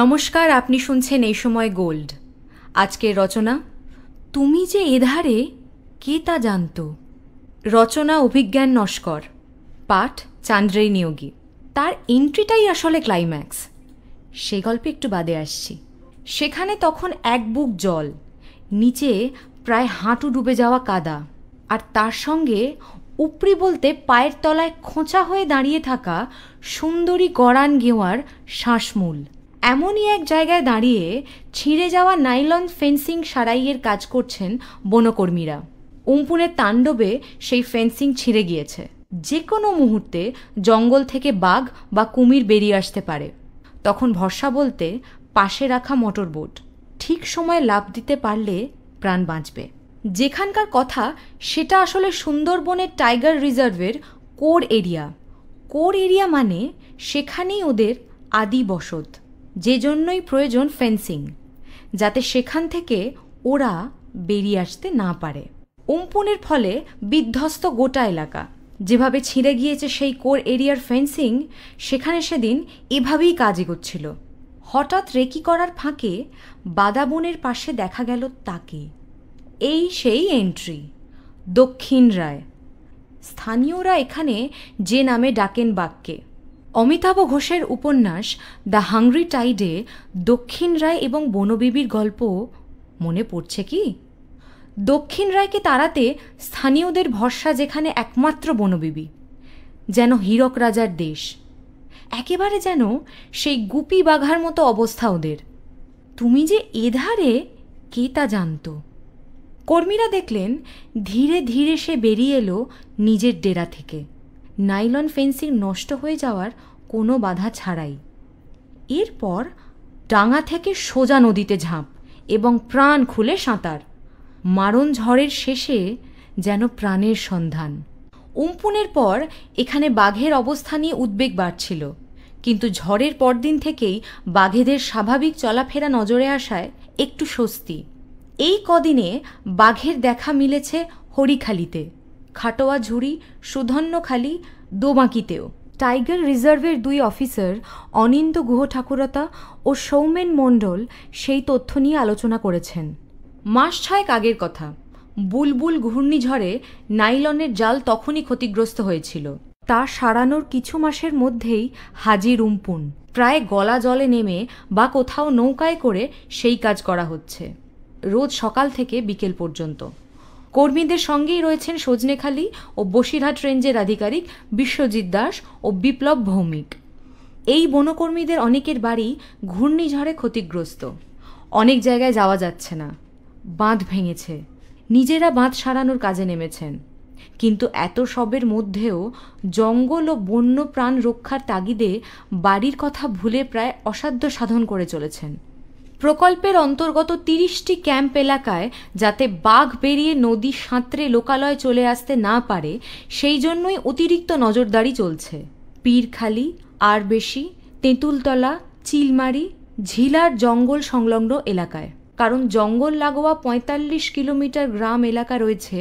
নমস্কার আপনি শুনছেন এই সময় গোল্ড আজকের রচনা তুমি যে এধারে কে তা জানত রচনা অভিজ্ঞান নস্কর পাঠ চান্দ্রেই নিয়োগী তার এন্ট্রিটাই আসলে ক্লাইম্যাক্স সে গল্পে একটু বাদে আসছি সেখানে তখন এক বুক জল নিচে প্রায় হাঁটু ডুবে যাওয়া কাদা আর তার সঙ্গে উপরি বলতে পায়ের তলায় খোঁচা হয়ে দাঁড়িয়ে থাকা সুন্দরী গড়ান গেওয়ার শ্বাসমূল এমনই এক জায়গায় দাঁড়িয়ে ছিঁড়ে যাওয়া নাইলন ফেন্সিং সারাইয়ের কাজ করছেন বনকর্মীরা উম্পুনের তাণ্ডবে সেই ফেন্সিং ছিঁড়ে গিয়েছে যে কোনো মুহূর্তে জঙ্গল থেকে বাঘ বা কুমির বেরিয়ে আসতে পারে তখন ভরসা বলতে পাশে রাখা মোটরবোট ঠিক সময়ে লাভ দিতে পারলে প্রাণ বাঁচবে যেখানকার কথা সেটা আসলে সুন্দরবনের টাইগার রিজার্ভের কোর এরিয়া কোর এরিয়া মানে সেখানেই ওদের আদি বসত যে জন্যই প্রয়োজন ফেন্সিং যাতে সেখান থেকে ওরা বেরিয়ে আসতে না পারে উম্পুনের ফলে বিধ্বস্ত গোটা এলাকা যেভাবে ছিঁড়ে গিয়েছে সেই কোর এরিয়ার ফেন্সিং সেখানে সেদিন এভাবেই কাজ এগোচ্ছিল হঠাৎ রেকি করার ফাঁকে বাদাবনের পাশে দেখা গেল তাকে এই সেই এন্ট্রি দক্ষিণ রায় স্থানীয়রা এখানে যে নামে ডাকেন বাক্যে অমিতাভ ঘোষের উপন্যাস দ্য হাংরি টাইডে দক্ষিণ রায় এবং বনবিবির গল্প মনে পড়ছে কি দক্ষিণ রায়কে তাড়াতে স্থানীয়দের ভরসা যেখানে একমাত্র বনবিবি যেন হীরক রাজার দেশ একেবারে যেন সেই গুপি বাঘার মতো অবস্থা ওদের তুমি যে এধারে কে তা জানত কর্মীরা দেখলেন ধীরে ধীরে সে বেরিয়ে এলো নিজের ডেরা থেকে নাইলন ফেন্সিং নষ্ট হয়ে যাওয়ার কোনো বাধা ছাড়াই এরপর ডাঙা থেকে সোজা নদীতে ঝাঁপ এবং প্রাণ খুলে সাঁতার মারণ ঝড়ের শেষে যেন প্রাণের সন্ধান উম্পুনের পর এখানে বাঘের অবস্থা নিয়ে উদ্বেগ বাড়ছিল কিন্তু ঝড়ের পরদিন থেকেই বাঘেদের স্বাভাবিক চলাফেরা নজরে আসায় একটু স্বস্তি এই কদিনে বাঘের দেখা মিলেছে হরিখালিতে খাটোয়া ঝুড়ি সুধন্যখালি দোমাকিতেও টাইগার রিজার্ভের দুই অফিসার অনিন্দ গুহ ঠাকুরতা ও সৌমেন মণ্ডল সেই তথ্য নিয়ে আলোচনা করেছেন মাস ছয়েক আগের কথা বুলবুল ঘূর্ণিঝড়ে নাইলনের জাল তখনই ক্ষতিগ্রস্ত হয়েছিল তা সারানোর কিছু মাসের মধ্যেই হাজি রুম্পুন প্রায় গলা জলে নেমে বা কোথাও নৌকায় করে সেই কাজ করা হচ্ছে রোজ সকাল থেকে বিকেল পর্যন্ত কর্মীদের সঙ্গেই রয়েছেন সজনেখালি ও বসিরহাট রেঞ্জের আধিকারিক বিশ্বজিৎ দাস ও বিপ্লব ভৌমিক এই বনকর্মীদের অনেকের বাড়ি ঘূর্ণিঝড়ে ক্ষতিগ্রস্ত অনেক জায়গায় যাওয়া যাচ্ছে না বাঁধ ভেঙেছে নিজেরা বাঁধ সারানোর কাজে নেমেছেন কিন্তু এত সবের মধ্যেও জঙ্গল ও বন্য প্রাণ রক্ষার তাগিদে বাড়ির কথা ভুলে প্রায় অসাধ্য সাধন করে চলেছেন প্রকল্পের অন্তর্গত তিরিশটি ক্যাম্প এলাকায় যাতে বাঘ বেরিয়ে নদী সাঁতরে লোকালয় চলে আসতে না পারে সেই জন্যই অতিরিক্ত নজরদারি চলছে পীরখালি আরবেশি তেঁতুলতলা চিলমারি ঝিলার জঙ্গল সংলগ্ন এলাকায় কারণ জঙ্গল লাগোয়া পঁয়তাল্লিশ কিলোমিটার গ্রাম এলাকা রয়েছে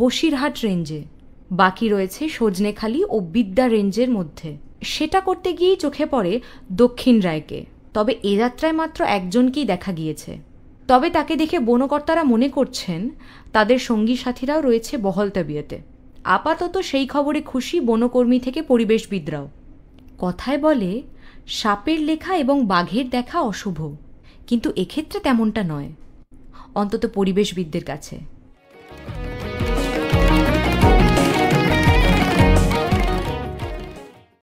বসিরহাট রেঞ্জে বাকি রয়েছে সজনেখালি ও বিদ্যা রেঞ্জের মধ্যে সেটা করতে গিয়েই চোখে পড়ে দক্ষিণ রায়কে তবে এ যাত্রায় মাত্র একজনকেই দেখা গিয়েছে তবে তাকে দেখে বনকর্তারা মনে করছেন তাদের সঙ্গী সাথীরাও রয়েছে বহল তাবিয়াতে আপাতত সেই খবরে খুশি বনকর্মী থেকে পরিবেশবিদরাও কথায় বলে সাপের লেখা এবং বাঘের দেখা অশুভ কিন্তু এক্ষেত্রে তেমনটা নয় অন্তত পরিবেশবিদদের কাছে